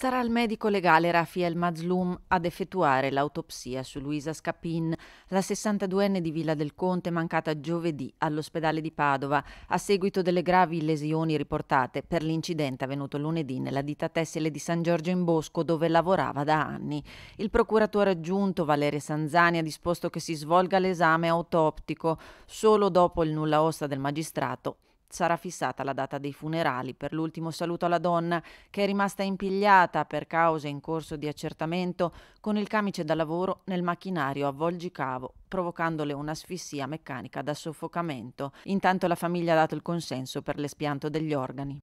Sarà il medico legale Rafiel Mazlum ad effettuare l'autopsia su Luisa Scapin, la 62enne di Villa del Conte mancata giovedì all'ospedale di Padova a seguito delle gravi lesioni riportate per l'incidente avvenuto lunedì nella ditta tessile di San Giorgio in Bosco dove lavorava da anni. Il procuratore aggiunto Valerio Sanzani ha disposto che si svolga l'esame autoptico solo dopo il nulla osta del magistrato sarà fissata la data dei funerali per l'ultimo saluto alla donna che è rimasta impigliata per cause in corso di accertamento con il camice da lavoro nel macchinario avvolgicavo provocandole un'asfissia meccanica da soffocamento. Intanto la famiglia ha dato il consenso per l'espianto degli organi.